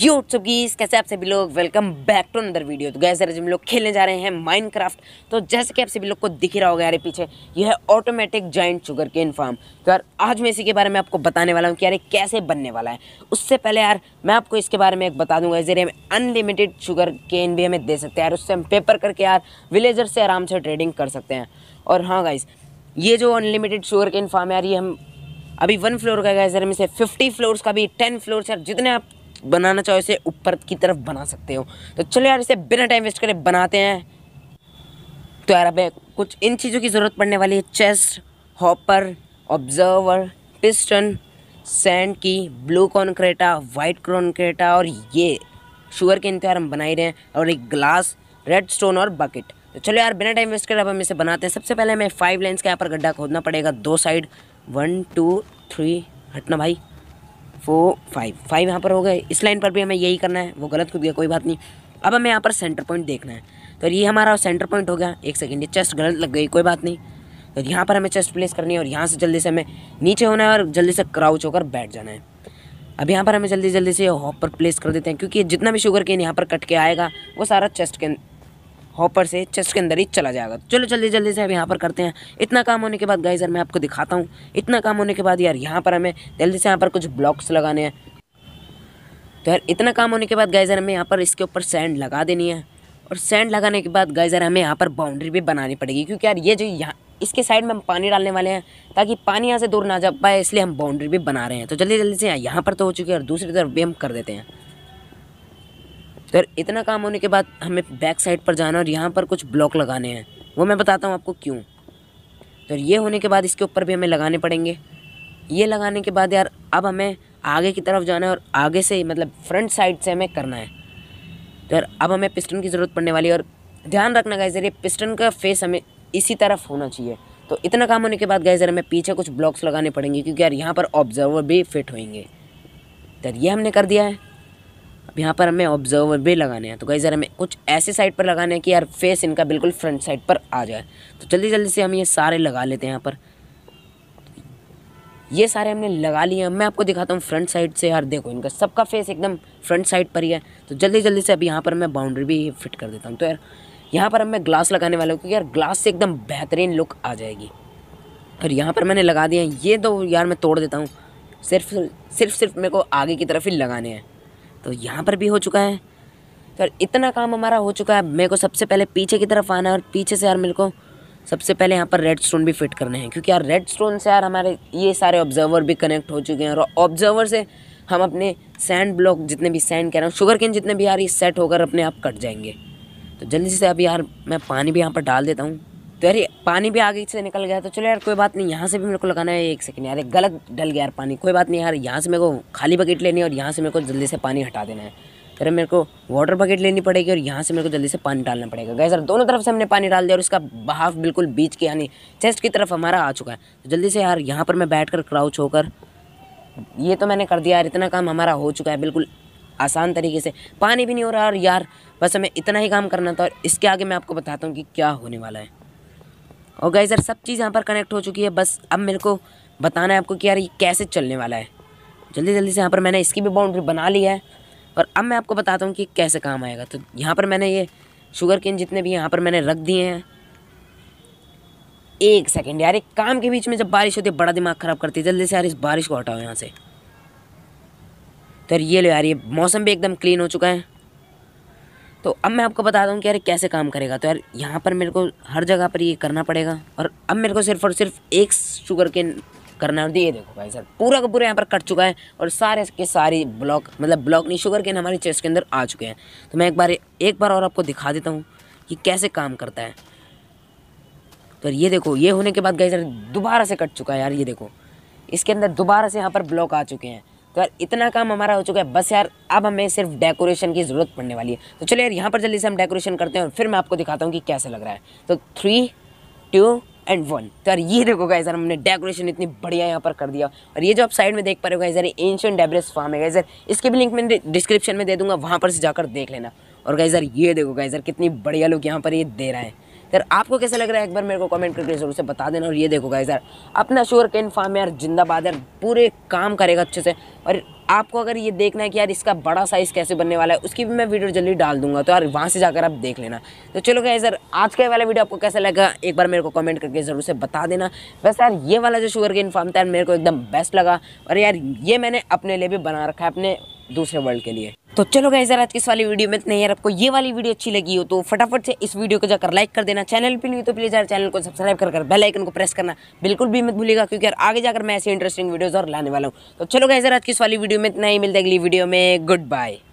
YouTube गीस कैसे आप सभी लोग welcome back to another video तो गैस हम लोग खेलने जा रहे हैं माइनक्राफ्ट तो जैसे कि आप सभी लोग को दिख रहा होगा यार पीछे यह है automatic joint sugar cane farm तो यार आज मैं इसी के बारे में आपको बताने वाला हूँ कि यार कैसे बनने वाला है उससे पहले यार मैं आपको इसके बारे में एक बता दूंगा इस जरिए अनलिमिटेड शुगर केन भी हमें दे सकते हैं यार उससे हम पेपर करके यार विलेजर से आराम से ट्रेडिंग कर सकते हैं और हाँ गाइज ये जो अनलिमिटेड शुगर केन फार्म है यार ये हम अभी वन फ्लोर का गाइस ज़रा में से फिफ्टी फ्लोर्स का भी टेन फ्लोर्स यार जितने आप बनाना चाहो इसे ऊपर की तरफ बना सकते हो तो चलो यार इसे बिना टाइम वेस्ट करे बनाते हैं तो यार अब कुछ इन चीज़ों की ज़रूरत पड़ने वाली है chest hopper observer piston sand की ब्लू कॉन्क्रेटा वाइट कॉन्क्रेटा और ये शुगर के इंतजार हम बना ही रहे हैं और एक ग्लास रेड स्टोन और बकेट तो चलो यार बिना टाइम वेस्ट कर अब हम इसे बनाते हैं सबसे पहले हमें फाइव लेंस का यहाँ पर गड्ढा खोदना पड़ेगा दो साइड वन टू थ्री हटना भाई फोर फाइव फाइव यहाँ पर हो गए इस लाइन पर भी हमें यही करना है वो गलत कूद गया कोई बात नहीं अब हमें यहाँ पर सेंटर पॉइंट देखना है तो ये हमारा सेंटर पॉइंट हो गया एक सेकेंड ये चेस्ट गलत लग गई कोई बात नहीं तो यहाँ पर हमें चेस्ट प्लेस करनी है और यहाँ से जल्दी से हमें नीचे होना है और जल्दी से क्राउच होकर बैठ जाना है अब यहाँ पर हमें जल्दी जल्दी से हॉप पर प्लेस कर देते हैं क्योंकि जितना भी शुगर केन यहाँ पर कट के आएगा वो सारा चेस्ट के हॉपर से चेस्ट के अंदर ही चला जाएगा चलो जल्दी जल्दी से अब यहाँ पर करते हैं इतना काम होने के बाद गाइजर मैं आपको दिखाता हूँ इतना काम होने के बाद यार यहाँ पर हमें जल्दी से यहाँ पर कुछ ब्लॉक्स लगाने हैं तो यार इतना काम होने के बाद गाइजर हमें यहाँ पर इसके ऊपर सैंड लगा देनी है और सैंड लगाने के बाद गाइजर हमें यहाँ पर बाउंड्री भी बनानी पड़ेगी क्योंकि यार ये जो यहाँ इसके साइड में हम पानी डालने वाले हैं ताकि पानी यहाँ से दूर ना जा पाए इसलिए हम बाउंड्री भी बना रहे हैं तो जल्दी जल्दी से यहाँ पर तो हो चुकी है और दूसरी तरफ भी हम कर देते हैं तो यार इतना काम होने के बाद हमें बैक साइड पर जाना और यहाँ पर कुछ ब्लॉक लगाने हैं वो मैं बताता हूँ आपको क्यों तो ये होने के बाद इसके ऊपर भी हमें लगाने पड़ेंगे ये लगाने के बाद यार अब हमें आगे की तरफ जाना है और आगे से मतलब फ्रंट साइड से हमें करना है तो यार अब हमें पिस्टन की ज़रूरत पड़ने वाली है और ध्यान रखना गाय यार ये पिस्टन का फेस हमें इसी तरफ होना चाहिए तो इतना काम होने के बाद गाय यार हमें पीछे कुछ ब्लॉक्स लगाने पड़ेंगे क्योंकि यार यहाँ पर ऑब्जर्वर भी फिट होंगे तो ये हमने कर दिया है अब यहाँ पर हमें ऑब्जर्वर भी लगाने हैं तो कहीं जरा हमें कुछ ऐसे साइड पर लगाने हैं कि यार फेस इनका बिल्कुल फ्रंट साइड पर आ जाए तो जल्दी जल्दी से हम ये सारे लगा लेते हैं यहाँ पर ये सारे हमने लगा लिए मैं आपको दिखाता हूँ फ्रंट साइड से यार देखो इनका सबका फेस एकदम फ्रंट साइड पर ही है तो जल्दी जल्दी से अब यहाँ पर मैं बाउंड्री भी फिट कर देता हूँ तो यार यहाँ पर हमें मैं ग्लास लगाने वाला हूँ क्योंकि यार ग्लास से एकदम बेहतरीन लुक आ जाएगी और यहाँ पर मैंने लगा दिए ये तो यार मैं तोड़ देता हूँ सिर्फ सिर्फ सिर्फ मेरे को आगे की तरफ ही लगाने हैं तो यहाँ पर भी हो चुका है सर इतना काम हमारा हो चुका है मेरे को सबसे पहले पीछे की तरफ आना है और पीछे से यार मेरे को सबसे पहले यहाँ पर रेड स्टोन भी फिट करने हैं क्योंकि यार रेड स्टोन से यार हमारे ये सारे ऑब्जर्वर भी कनेक्ट हो चुके हैं और ऑब्जर्वर से हम अपने सैंड ब्लॉक जितने भी सैंड कह रहा हूँ शुगर केन जितने भी यार ये सेट होकर अपने आप कट जाएंगे तो जल्दी से अब यार मैं पानी भी यहाँ पर डाल देता हूँ तो यार पानी भी आगे से निकल गया तो चलो यार कोई बात नहीं यहाँ से भी मेरे को लगाना है एक सेकंड यार गलत डल गया यार पानी कोई बात नहीं यार यहाँ से मेरे को खाली बकेट लेनी है और यहाँ से मेरे को जल्दी से पानी हटा देना है फिर तो मेरे को वाटर बकेट लेनी पड़ेगी और यहाँ से मेरे को जल्दी से पानी डालना पड़ेगा गैस सर दोनों तरफ से हमने पानी डाल दिया और उसका बहाव बिल्कुल बीच के यानी चेस्ट की तरफ हमारा आ चुका है तो जल्दी से यार यहाँ पर मैं बैठ कर क्राउच होकर ये तो मैंने कर दिया यार इतना काम हमारा हो चुका है बिल्कुल आसान तरीके से पानी भी नहीं हो रहा और यार बस हमें इतना ही काम करना था और इसके आगे मैं आपको बताता हूँ कि क्या होने वाला है और गाइज यार सब चीज़ यहाँ पर कनेक्ट हो चुकी है बस अब मेरे को बताना है आपको कि यार ये कैसे चलने वाला है जल्दी जल्दी से यहाँ पर मैंने इसकी भी बाउंड्री बना ली है और अब मैं आपको बताता हूँ कि कैसे काम आएगा तो यहाँ पर मैंने ये शुगर केन जितने भी यहाँ पर मैंने रख दिए हैं एक सेकेंड यार एक काम के बीच में जब बारिश होती है बड़ा दिमाग ख़राब करती है जल्दी से यार इस बारिश को हटाओ यहाँ से तो यार ये लो यार ये मौसम भी एकदम क्लीन हो चुका है तो अब मैं आपको बता दूँ कि यार कैसे काम करेगा तो यार यहाँ पर मेरे को हर जगह पर ये करना पड़ेगा और अब मेरे को सिर्फ और सिर्फ एक शुगर के करना है ये देखो भाई सर पूरा का पूरा यहाँ पर कट चुका है और सारे के सारे ब्लॉक मतलब ब्लॉक नहीं शुगर केन हमारे चेस्ट के अंदर आ चुके हैं तो मैं एक बार एक बार और आपको दिखा देता हूँ कि कैसे काम करता है तो ये देखो ये होने के बाद गए सर दोबारा से कट चुका है यार ये देखो इसके अंदर दोबारा से यहाँ पर ब्लॉक आ चुके हैं तो यार इतना काम हमारा हो चुका है बस यार अब हमें सिर्फ डेकोरेशन की ज़रूरत पड़ने वाली है तो चलो यार यहाँ पर जल्दी से हम डेकोरेशन करते हैं और फिर मैं आपको दिखाता हूँ कि कैसे लग रहा है तो थ्री टू एंड वन तो यार ये देखो गाइज यार हमने डेकोरेशन इतनी बढ़िया यहाँ पर कर दिया और ये जो आप साइड में देख पा रहे हो गाइज यार एंशियन डेब्रेस फार्म है गाइज यार इसकी भी लिंक मैं डिस्क्रिप्शन में दे दूंगा वहाँ पर से जाकर देख लेना और गाइज यार ये देखो गाइज यार कितनी बढ़िया लोग यहाँ पर ये दे रहा है यार आपको कैसा लग रहा है एक बार मेरे को कमेंट करके जरूर से बता देना और ये देखो गाइस यार अपना शुगर कैन फार्म यार जिंदाबाद यार पूरे काम करेगा अच्छे से और आपको अगर ये देखना है कि यार इसका बड़ा साइज़ कैसे बनने वाला है उसकी भी मैं वीडियो जल्दी डाल दूंगा तो यार वहाँ से जाकर आप देख लेना तो चलो क्या सर आज का वाला वीडियो आपको कैसा लगा एक बार मेरे को कमेंट करके ज़रूर से बता देना वैसे यार ये वाला जो शुगर केन फार्म था यार मेरे को एकदम बेस्ट लगा और यार ये मैंने अपने लिए भी बना रखा है अपने दूसरे वर्ल्ड के लिए तो चलो गए सर आज की इस वाली वीडियो में नहीं यार आपको ये वाली वीडियो अच्छी लगी हो तो फटाफट से इस वीडियो को जाकर लाइक कर देना चैनल पे नहीं तो प्लीज़ यार चैनल को सब्सक्राइब कर कर बेल आइकन को प्रेस करना बिल्कुल भी मत भूलिएगा क्योंकि यार आगे जाकर मैं ऐसे इंटरेस्टिंग वीडियोज़ और लाने वाला हूँ तो चलो गए सर आज की इस वाली वीडियो में इतना ही मिलता है अगली वीडियो में गुड बाय